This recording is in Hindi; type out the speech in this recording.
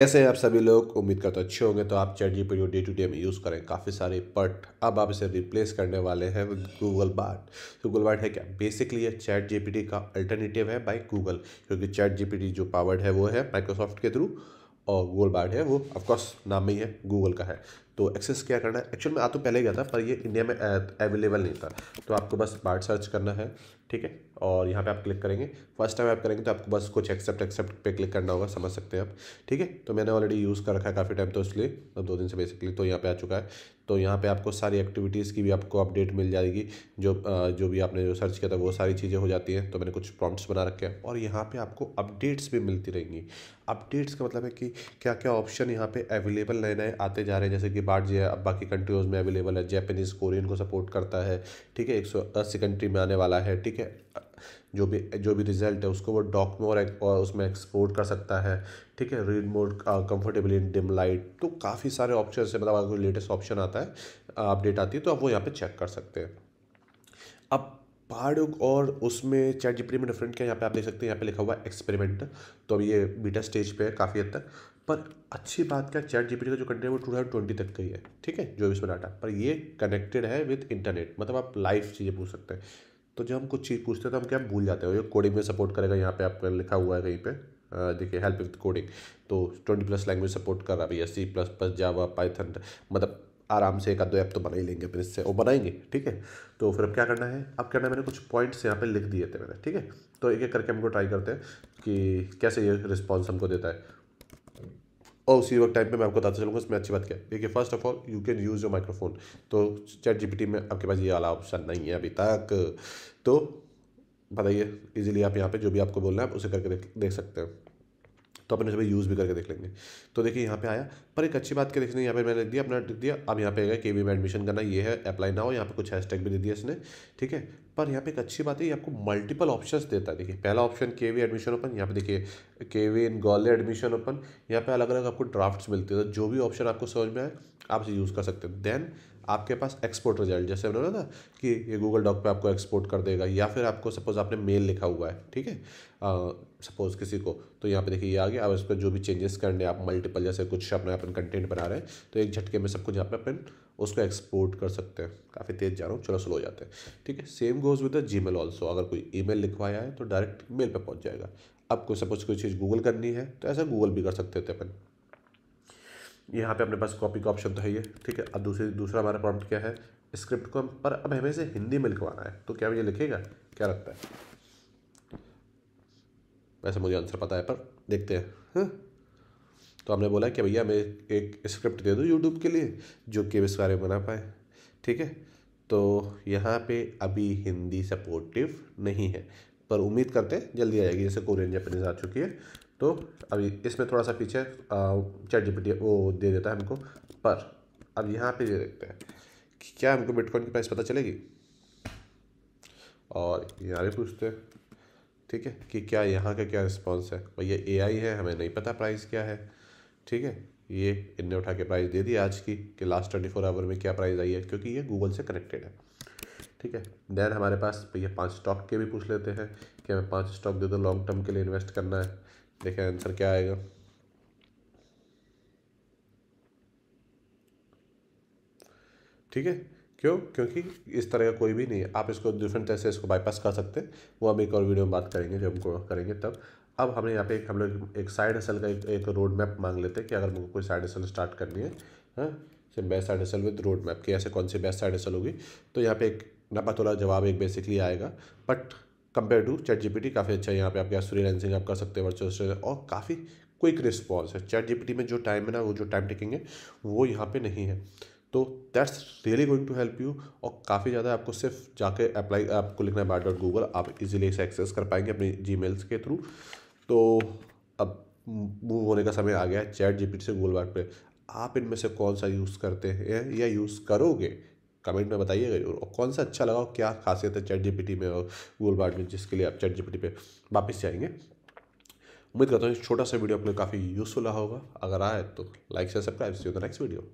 कैसे हैं आप सभी लोग उम्मीद करते तो अच्छे होंगे तो आप chat G P day to day में यूज़ करें काफ़ी सारे बट अब आप इसे रिप्लेस करने वाले हैं विद गूगल बार्ट तो गूगल बार्ट है क्या बेसिकली ये चैट जी का अल्टरनेटिव है बाई गूगल क्योंकि चैट जी जो पावर्ड है वो है माइक्रोसॉफ्ट के थ्रू और गूगल बार्ट है वो ऑफकोर्स नाम ही है गूगल का है तो एक्सेस क्या करना है एक्चुअल में आ तो पहले गया था पर ये इंडिया में अवेलेबल नहीं था तो आपको बस पार्ट सर्च करना है ठीक है और यहाँ पे आप क्लिक करेंगे फर्स्ट टाइम आप करेंगे तो आपको बस कुछ एक्सेप्ट एक्सेप्ट पे क्लिक करना होगा समझ सकते हैं आप ठीक है तो मैंने ऑलरेडी यूज़ कर रखा है काफ़ी टाइम तो इसलिए अब मतलब दो दिन से बेसिकली तो यहाँ पे आ चुका है तो यहाँ पे आपको सारी एक्टिविटीज़ की भी आपको अपडेट मिल जाएगी जो जो भी आपने जो सर्च किया था वो सारी चीज़ें हो जाती हैं तो मैंने कुछ प्रॉम्प्ट्स बना रखे हैं और यहाँ पे आपको अपडेट्स भी मिलती रहेंगी अपडेट्स का मतलब है कि क्या क्या ऑप्शन यहाँ पे अवेलेबल नए नए आते जा रहे हैं जैसे कि बाट जी अब बाकी कंट्रीज़ में अवेलेबल है जैपनीज़ कोरियन को सपोर्ट करता है ठीक है एक सौ अस्सी कंट्री में आने वाला है ठीक है जो भी जो भी रिजल्ट है उसको वो डॉक में और, और उसमें एक्सपोर्ट कर सकता है ठीक है read mode comfortable in dim light तो काफ़ी सारे ऑप्शन है मतलब अगर लेटेस्ट ऑप्शन आता है अपडेट uh, आती है तो आप वो यहाँ पर चेक कर सकते हैं अब पहाड़ और उसमें चैट जीपीटी में डिफरेंट क्या यहाँ पे आप देख सकते हैं यहाँ पे लिखा हुआ है एक्सपेरिमेंट तो अब ये बीटा स्टेज पे है काफ़ी हद तक पर अच्छी बात क्या चैट जीपीटी का जो कंटेंट है वो टू थाउजेंड ट्वेंटी तक का ही है ठीक है जो भी इसमें डाटा पर ये कनेक्टेड है विथ इंटरनेट मतलब आप लाइव चीज़ें पूछ सकते हैं तो जब हम कुछ चीज़ पूछते हैं तो हम क्या भूल जाते हैं ये कोडिंग में सपोर्ट करेगा यहाँ पे आपका लिखा हुआ है कहीं पे देखिए हेल्प विथ कोडिंग तो ट्वेंटी प्लस लैंग्वेज सपोर्ट कर रहा है भैया C plus plus Java Python मतलब आराम से एक आधो दो ऐप तो बना ही लेंगे फिर इससे वो बनाएंगे ठीक है तो फिर अब क्या करना है अब करना है मैंने कुछ पॉइंट्स यहाँ पे लिख दिए थे मैंने ठीक है तो एक एक करके हमको ट्राई करते हैं कि कैसे ये रिस्पॉन्स हमको देता है और उसी वक्त टाइम पे मैं आपको बताता चलूँगा इसमें अच्छी बात क्या है देखिए first of all you can use your microphone तो चैट जीपीटी में आपके पास ये वाला ऑप्शन नहीं है अभी तक तो बताइए इजीली आप यहाँ पे जो भी आपको बोलना है आप उसे करके देख देख सकते हैं तो अपने सभी यूज़ भी करके देख लेंगे तो देखिए यहाँ पे आया पर एक अच्छी बात क्या देखने यहाँ पे मैंने लिख दिया अपना लिख दिया अब यहाँ पे गया के में एडमिशन करना ये है अप्लाई ना हो यहाँ पे कुछ हैशटैग भी दे दिया इसने ठीक है पर यहाँ पे एक अच्छी बात है ये आपको मल्टीपल ऑप्शंस देता है देखिए पहला ऑप्शन के वी एडमिशन ओपन यहाँ पे देखिए के वे इन ग्वालियर एडमिशन ओपन यहाँ पे अलग अलग आपको ड्राफ्ट्स मिलते हैं तो जो भी ऑप्शन आपको समझ में आए आप इसे यूज़ कर सकते हैं देन आपके पास एक्सपोर्ट रिजल्ट जैसे उन्होंने ना कि ये गूगल डॉक पे आपको एक्सपोर्ट कर देगा या फिर आपको सपोज़ आपने मेल लिखा हुआ है ठीक है सपोज़ किसी को तो यहाँ पे देखिए ये आ गया अब इस पर जो भी चेंजेस करने आप मल्टीपल जैसे कुछ अपना अपन कंटेंट बना रहे हैं तो एक झटके में सब कुछ यहाँ पे अपन उसको एक्सपोर्ट कर सकते हैं काफ़ी तेज़ जा रहा हूँ चलो स्लो हो जाते हैं ठीक है same goes with the G mail also अगर कोई ई मेल लिखवाया है तो डायरेक्ट मेल पर पहुँच जाएगा आपको सपोज कोई चीज़ गूगल करनी है तो ऐसा गूगल भी कर सकते थे अपन यहाँ पे अपने पास कॉपी का ऑप्शन तो है ये ठीक है अब दूसरी दूसरा हमारा प्रॉम्प्ट क्या है स्क्रिप्ट को पर अब हमें से हिंदी में लिखवाना है तो क्या ये लिखेगा क्या लगता है वैसे मुझे आंसर पता है पर देखते हैं हा? तो हमने बोला कि भैया हमें एक स्क्रिप्ट दे दो यूट्यूब के लिए जो कि इस बारे में बना पाए ठीक है तो यहाँ पे अभी हिंदी सपोर्टिव नहीं है पर उम्मीद करते हैं जल्दी आ जाएगी जैसे कोरियन जापानीज आ चुकी है तो अभी इसमें थोड़ा सा पीछे चैट जीपीटी वो दे देता है हमको पर अब यहाँ पे ये देखते हैं कि क्या हमको बिटकॉइन की प्राइस पता चलेगी और यहाँ भी पूछते हैं ठीक है कि क्या यहाँ का क्या रिस्पॉन्स है भैया ए आई है हमें नहीं पता प्राइस क्या है ठीक है ये इनने उठा के प्राइस दे दी आज की कि लास्ट ट्वेंटी फोर आवर में क्या प्राइस आई है क्योंकि ये गूगल से कनेक्टेड है ठीक है देन हमारे पास भैया तो पांच स्टॉक के भी पूछ लेते हैं कि हमें पांच स्टॉक दे दो लॉन्ग टर्म के लिए इन्वेस्ट करना है देखें आंसर क्या आएगा ठीक है क्यों क्योंकि इस तरह का कोई भी नहीं है आप इसको डिफरेंट तरह से इसको बाईपास कर सकते हैं वो हम एक और वीडियो में बात करेंगे जब हम करेंगे तब अब हमने यहाँ पे एक हम लोग एक साइड असल का एक, एक रोड मैप मांग लेते हैं कि अगर मुझे कोई साइड असल स्टार्ट करनी है हाँ बेस्ट साइड असल विद रोड मैप कि ऐसे कौन सी बेस्ट साइड असल होगी तो यहाँ पे एक नपातोला जवाब एक बेसिकली आएगा but compare to chat GPT काफ़ी अच्छा है यहाँ पे आपके आप फ्रीलैंसिंग आप कर सकते हैं वर्चुअल और काफ़ी क्विक रिस्पॉन्स है चैट जीपीटी में जो टाइम है ना वो जो टाइम टेकिंग है वो यहाँ पे नहीं है तो that's really going to help you और काफ़ी ज़्यादा आपको सिर्फ जाके अप्लाई आपको लिखना है बैट डॉट गूगल आप इजीली इसे एक्सेस कर पाएंगे अपनी जी के थ्रू तो अब मूव होने का समय आ गया है चैट जीपीटी से गूगल बैट पे आप इनमें से कौन सा यूज़ करते हैं या यूज़ करोगे कमेंट में बताइएगा और कौन सा अच्छा लगा और क्या खासियत है चैट जीपीटी में और गूगल बार्ट में जिसके लिए आप चैट जीपीटी पे वापस जाएंगे उम्मीद करता हूँ छोटा सा वीडियो लिए काफ़ी यूज़फुल रहा होगा अगर आए तो लाइक से subscribe see the next video